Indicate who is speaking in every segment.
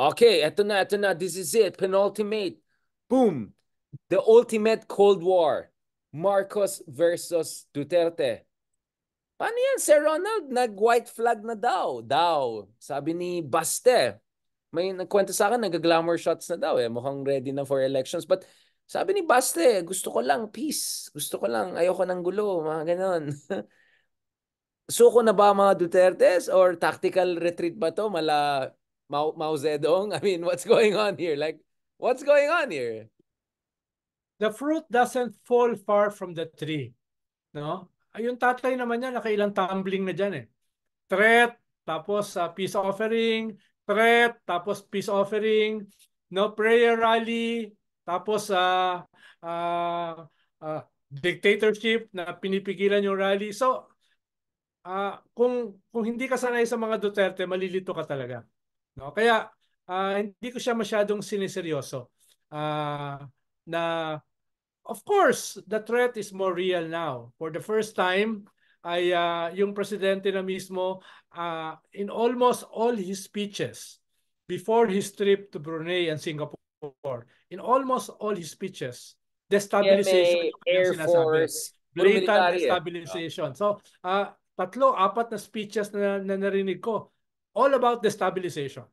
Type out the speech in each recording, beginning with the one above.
Speaker 1: Okay, eto na, eto na. This is it. Penultimate. Boom. The ultimate Cold War. Marcos versus Duterte. Paano yan? Sir Ronald, nag-white flag na daw. Daw. Sabi ni Baste. May nagkwento sa akin, nag-glamour shots na daw eh. Mukhang ready na for elections. But sabi ni Baste, gusto ko lang peace. Gusto ko lang, ayoko ng gulo. Mga ganon. Suko na ba mga Dutertes? Or tactical retreat ba to? Mala Mao, Mao
Speaker 2: Zedong? I mean, what's going on here? Like, what's going on here? The fruit doesn't fall far from the tree. No? Ayun ah, tatay naman niya, nakailang tumbling na diyan eh. Threat, tapos uh, peace offering, threat, tapos peace offering, no prayer rally, tapos uh, uh, uh, dictatorship na pinipigilan yung rally. So, uh, kung, kung hindi ka sanay sa mga Duterte, malilito ka talaga. No? Kaya uh, hindi ko siya masyadong siniseryoso. Uh, na of course, the threat is more real now. For the first time, ay uh, yung presidente na mismo uh, in almost all his speeches before his trip to Brunei and Singapore, in almost all his speeches, destabilization MA, Air Force, blatant destabilization. Eh. So, uh, tatlo, apat na speeches na, na narinig ko all about destabilization.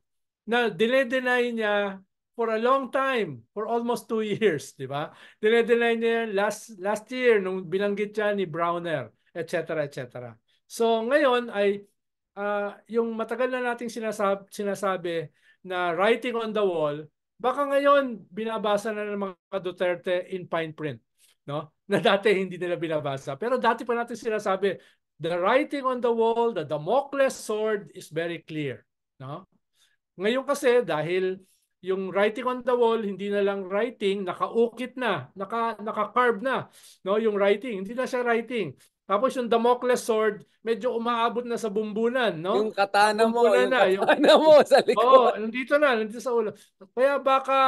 Speaker 2: Na dinedenay niya for a long time, for almost two years, di ba? Dinedenay niya last, last year nung binanggit siya ni Browner, etc. etc. So ngayon ay uh, yung matagal na nating sinasab- sinasabi na writing on the wall, baka ngayon binabasa na ng mga Duterte in fine print no? Na dati hindi nila binabasa. Pero dati pa natin sinasabi, the writing on the wall, the Damocles sword is very clear. No? Ngayon kasi dahil yung writing on the wall, hindi na lang writing, nakaukit na, naka, naka-carve na no? yung writing. Hindi na siya writing. Tapos yung Damocles sword, medyo umaabot na sa bumbunan, no? Yung katana mo, yung na, yung... mo sa likod. Oo, oh, nandito na, nandito sa ulo. Kaya baka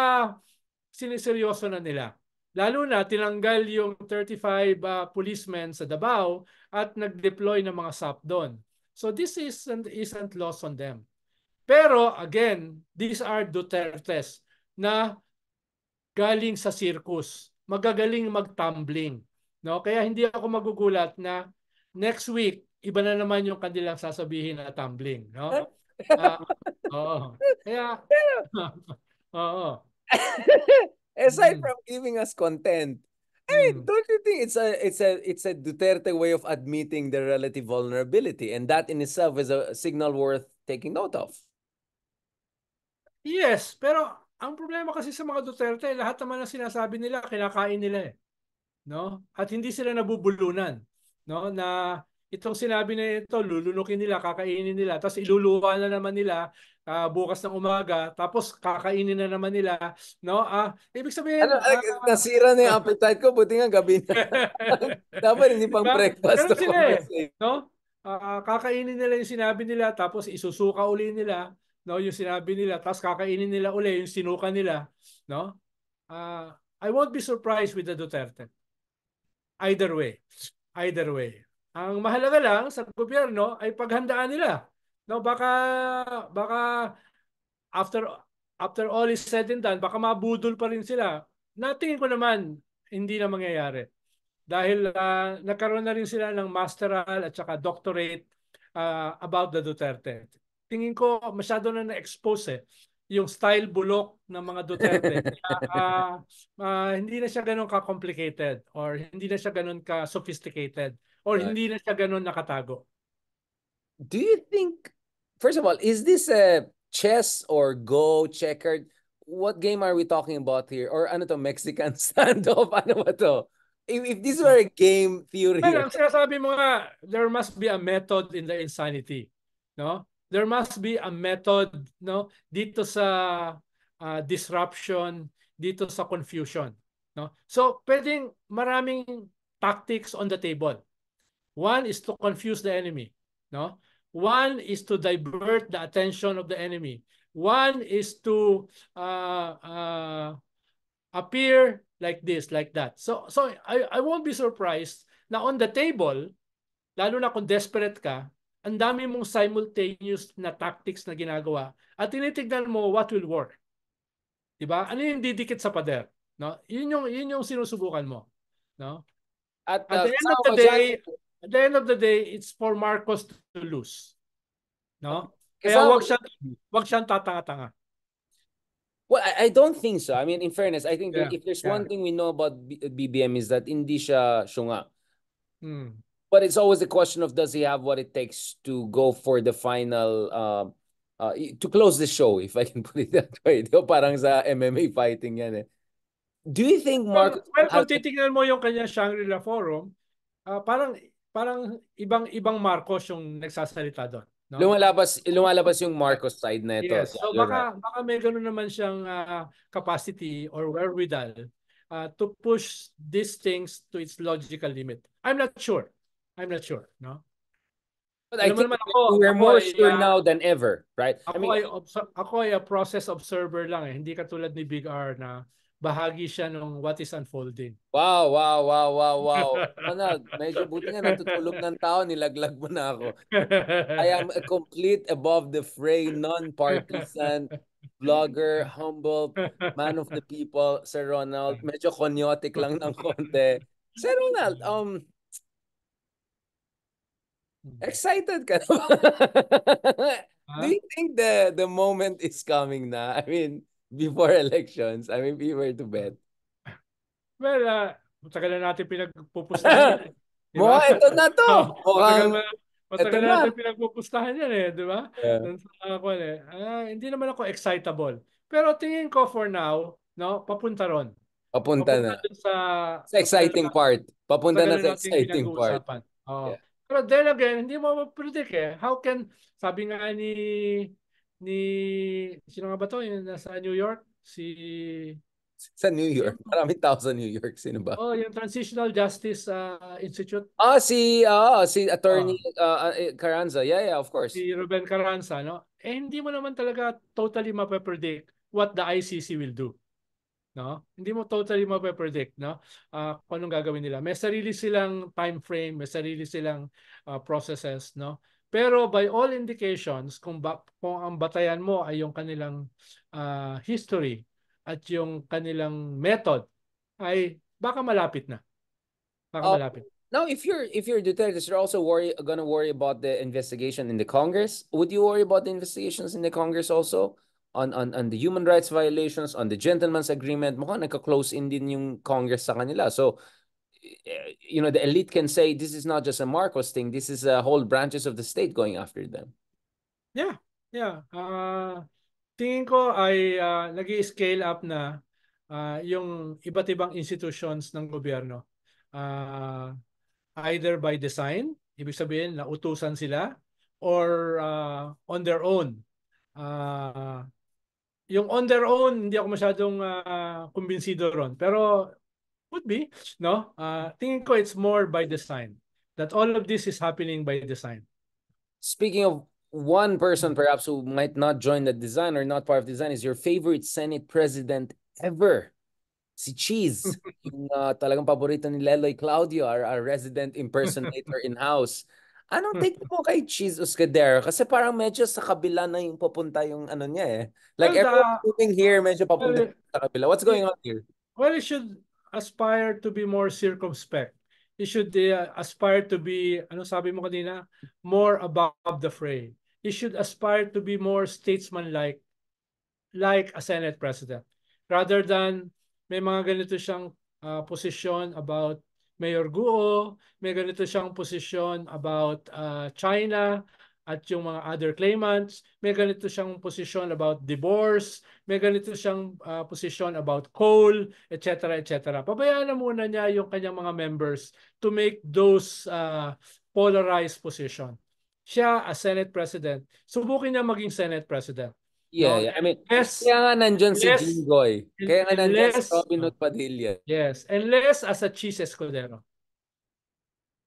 Speaker 2: siniseryoso na nila. Lalo na tinanggal yung 35 uh, ah, policemen sa Davao at nag-deploy ng mga SAP doon. So this isn't, isn't lost on them. Pero again, these are Dutertes na galing sa circus. Magagaling mag-tumbling. No? Kaya hindi ako magugulat na next week, iba na naman yung kanilang sasabihin na tumbling. No? uh, oo. Kaya, oo.
Speaker 1: aside mm. from giving us content, I mean, mm. don't you think it's a it's a it's a Duterte way of admitting the relative vulnerability, and that in itself is a signal worth taking note of.
Speaker 2: Yes, pero ang problema kasi sa mga Duterte, lahat naman ang sinasabi nila, kinakain nila eh. No? At hindi sila nabubulunan, no? Na itong sinabi na ito, lulunukin nila, kakainin nila, tapos iluluwa na naman nila uh, bukas ng umaga, tapos kakainin na naman nila, no? Ah, uh, ibig sabihin, ano, uh, nasira na yung
Speaker 1: appetite ko, buti nga
Speaker 2: gabi na. Dapat hindi pang diba? breakfast. Ganun sila eh, no? Uh, kakainin nila yung sinabi nila, tapos isusuka uli nila, no? Yung sinabi nila, tapos kakainin nila uli yung sinuka nila, no? Uh, I won't be surprised with the Duterte. Either way. Either way. Ang mahalaga lang sa gobyerno ay paghandaan nila. No, baka baka after after all is said and done, baka mabudol pa rin sila. Natingin ko naman hindi na mangyayari. Dahil uh, nagkaroon na rin sila ng masteral at saka doctorate uh, about the Duterte. Tingin ko masyado na na-expose eh yung style bulok ng mga Duterte. uh, uh, hindi na siya ganun ka-complicated or hindi na siya ganun ka-sophisticated. Or hindi na siya ganun nakatago?
Speaker 1: Do you think, first of all, is this a chess or go, checkered? What game are we talking about here? Or ano to, Mexican standoff? Ano ba to? If, if this were a game theory... Pero ang
Speaker 2: sinasabi mo nga, there must be a method in the insanity. No? There must be a method no dito sa uh, disruption, dito sa confusion. No? So, pwedeng maraming tactics on the table. One is to confuse the enemy. No? One is to divert the attention of the enemy. One is to uh, uh, appear like this, like that. So, so I, I won't be surprised na on the table, lalo na kung desperate ka, ang dami mong simultaneous na tactics na ginagawa at tinitignan mo what will work. 'Di ba? Ano yung didikit sa pader, no? Yun yung yun yung sinusubukan mo, no? At, uh, at the end of the day, at the end of the day, it's for Marcos to lose. No? Kaya wag siyang, wag siyang tatanga-tanga.
Speaker 1: Well, I, I don't think so. I mean, in fairness, I think yeah, if there's yeah. one thing we know about B BBM is that hindi siya syunga. Hmm. But it's always a question of does he have what it takes to go for the final uh, uh, to close the show, if I can put it that way. Dio, parang sa MMA fighting yan eh. Do you think Mark... Well, well kung
Speaker 2: titignan mo yung kanya Shangri-La Forum, uh, parang parang ibang-ibang Marcos yung nagsasalita doon. No?
Speaker 1: Lumalabas lumalabas yung Marcos side na ito. Yes. So You're baka right.
Speaker 2: baka may ganun naman siyang uh, capacity or wherewithal uh, to push these things to its logical limit. I'm not sure. I'm not sure, no?
Speaker 1: But I think ako, we're ako more sure uh, now than
Speaker 2: ever, right? Ako I mean, ay ako ay a process observer lang eh, hindi katulad ni Big R na bahagi siya ng what is unfolding.
Speaker 1: Wow, wow, wow, wow, wow. Manag, medyo buti nga natutulog ng tao, nilaglag mo na ako. I am a complete above the fray, non-partisan, vlogger, humble, man of the people, Sir Ronald. Medyo konyotic lang ng konti. Sir Ronald, um, excited ka na Do ah. you think the the moment is coming na? I mean, before elections? I mean, if you were to bet.
Speaker 2: Well, uh, matagal na natin pinagpupustahan.
Speaker 1: diba? Mukha, ito na to. Oh, Mukhang,
Speaker 2: matagal na natin pinagpupustahan yan eh, di ba? Yeah. Sa, uh, eh. Uh, hindi naman ako excitable. Pero tingin ko for now, no, papunta ron.
Speaker 1: Papunta, papunta na. Sa, sa exciting part. Papunta na sa exciting part. Oh. Yeah.
Speaker 2: Pero then again, hindi mo mapredict eh. How can, sabi nga ni ni sino nga ba to yung nasa New York si
Speaker 1: sa New York. Maraming tao sa New York. Sino ba?
Speaker 2: Oh, yung Transitional Justice uh, Institute. Ah, oh, si uh, si Attorney oh. uh, Carranza. Yeah, yeah, of course. Si Ruben Carranza, no? Eh, hindi mo naman talaga totally mape-predict what the ICC will do. No? Hindi mo totally mape-predict, no? Uh, kung anong gagawin nila. May sarili silang time frame, may sarili silang uh, processes, no? Pero by all indications, kung, ba, kung ang batayan mo ay yung kanilang uh, history at yung kanilang method, ay baka malapit na. Baka uh, malapit.
Speaker 1: Now, if you're if you're Duterte, you're also worry gonna worry about the investigation in the Congress. Would you worry about the investigations in the Congress also on on on the human rights violations, on the gentleman's agreement? Mukhang nagka-close in din yung Congress sa kanila. So, Eh, you know the elite can say this is not just a marcos thing this is a uh, whole branches of the state going after them
Speaker 2: yeah yeah uh, tingin ko ay uh, ah, nag scale up na uh, yung iba't ibang institutions ng gobyerno uh, either by design ibig sabihin na utusan sila or uh, on their own uh, yung on their own hindi ako masyadong uh, kumbinsido ron pero Would be, no? Uh, tingin ko it's more by design. That all of this is happening by design.
Speaker 1: Speaking of one person perhaps who might not join the design or not part of design is your favorite Senate president ever. Si Cheese, yung uh, talagang paborito ni Leloy Claudio, our, our resident impersonator in-house. ano take mo kay Cheese Uscadero? Kasi parang medyo sa kabila na yung papunta yung ano niya eh. Like well, everyone's
Speaker 2: moving here, medyo papunta well, sa kabila. What's going on here? Well, it should aspire to be more circumspect. You should uh, aspire to be, ano sabi mo kanina, more above the fray. You should aspire to be more statesmanlike, like a Senate President. Rather than may mga ganito siyang uh, posisyon about Mayor Guo, may ganito siyang position about uh, China, at yung mga other claimants. May ganito siyang posisyon about divorce, may ganito siyang uh, posisyon about coal, etc. etc. Pabayaan na muna niya yung kanyang mga members to make those uh, polarized position. Siya as Senate President, subukin niya maging Senate President. Yeah, yeah. I mean, unless, kaya nga nandiyan si Jingoy. Kaya nga nandiyan si
Speaker 1: Robin Hood Padilla. Yes,
Speaker 2: and less as a cheese escudero.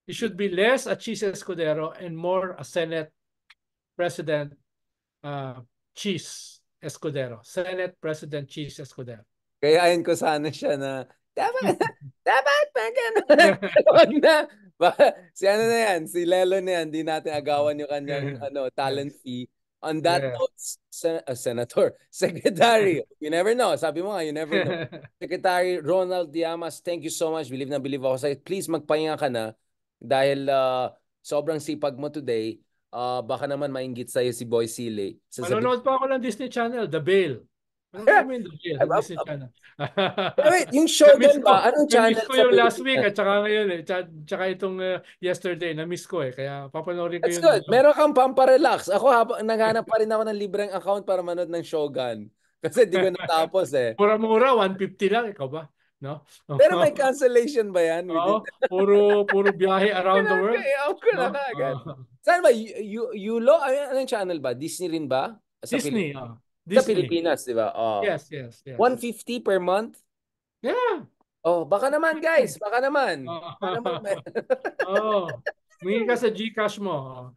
Speaker 2: It should be less a cheese escudero and more a Senate President uh, Cheese Escudero. Senate President Cheese Escudero.
Speaker 1: Kaya ayon ko sana siya na dapat,
Speaker 2: dapat pa gano'n. Huwag na.
Speaker 1: si ano na yan, si Lelo na yan, di natin agawan yung kanyang ano, talent fee. On that yeah. note, sen- uh, Senator, Secretary, you never know. Sabi mo nga, you never know. Secretary Ronald Diamas, thank you so much. Believe na believe ako sa'yo. Please magpahinga ka na dahil uh, sobrang sipag mo today. Uh, baka naman mainggit sa'yo si Boy Sile. Manonood
Speaker 2: pa ako ng Disney Channel, The Bale. Ano yeah. namin The Bale? Disney Channel. Eh, wait, yung showdown ba? Anong channel? Na-miss ko yung last week at saka ngayon eh. Tsaka itong uh, yesterday, na-miss ko eh. Kaya papanoorin ko That's yun. That's good.
Speaker 1: Meron kang pamparelax. Ako haba, naghanap pa rin ako ng libreng account para manood ng Shogun.
Speaker 2: Kasi di ko natapos eh. Mura-mura, 150 lang. Ikaw ba? No? Pero may cancellation ba yan? Oo, puro, puro biyahe around the world. Okay, out na no? agad. Uh,
Speaker 1: Saan ba? You, you, Yulo? Anong channel ba? Disney rin ba? Sa Disney, Pilip- uh, ah. Disney. Sa Pilipinas, di ba? Oh. Yes, yes, yes. 150 per month? Yeah. Oh, baka naman guys, baka naman. Oh.
Speaker 2: Baka naman. oh. ka sa Gcash mo.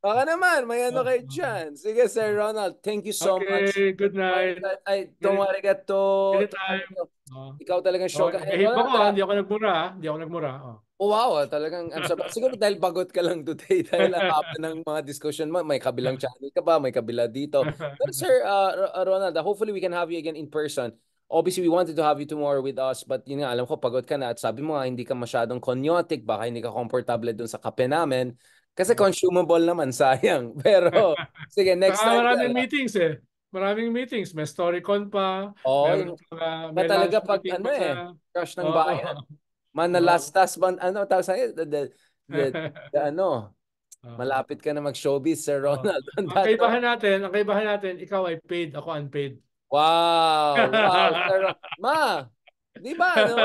Speaker 1: Baka naman, may ano kayo dyan. Sige, Sir Ronald, thank you so okay, much. Okay, good night. I Ay, ay, to. Good time. Oh. Ikaw talagang shock. Okay, hey, ko, hindi
Speaker 2: ako nagmura. Hindi ako nagmura. Oh. Oh, wow, ah,
Speaker 1: talagang ang sarap. Siguro dahil bagot ka lang today dahil haba ng mga discussion mo. May kabilang channel ka ba? May kabila dito. But
Speaker 2: sir, uh,
Speaker 1: Ronald, hopefully we can have you again in person. Obviously, we wanted to have you tomorrow with us but yun nga, alam ko pagod ka na at sabi mo nga hindi ka masyadong konyotic, baka hindi ka komportable doon sa kape namin. Kasi mm. consumable naman, sayang. Pero, sige, next Saka time. Maraming
Speaker 2: meetings eh maraming meetings. May story storycon pa. Oh, meron pa, may talaga pag ano pa eh, crush ng oh, bayan. Man, the last task, man,
Speaker 1: ano, tawag sa the, the, the, the, ano, oh. malapit ka na mag-showbiz, Sir Ronald. Oh. ang kaibahan
Speaker 2: natin, ang kaibahan natin, ikaw ay paid, ako unpaid. Wow! Wow, Sir Ma! Di ba? Ano?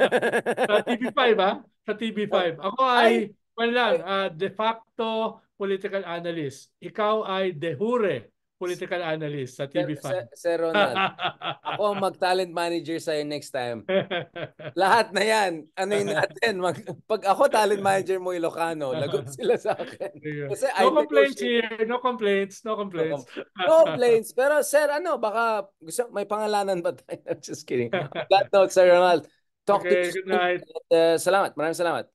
Speaker 2: sa TV5, ha? Ah? Sa TV5. Ako ay, ay, ay uh, ah, de facto political analyst. Ikaw ay de jure political analyst sa TV5. Sir, Sir Ronald, ako ang mag-talent manager sa'yo next time. Lahat
Speaker 1: na yan, ano yun natin. Mag, pag ako talent manager mo Ilocano, lagot sila sa akin.
Speaker 2: Kasi no I complaints here, no complaints, no complaints. No, complaints,
Speaker 1: pero sir, ano, baka gusto, may pangalanan ba tayo? Just kidding. That note, Sir Ronald. Talk okay, to you. good night. Uh, salamat, maraming salamat.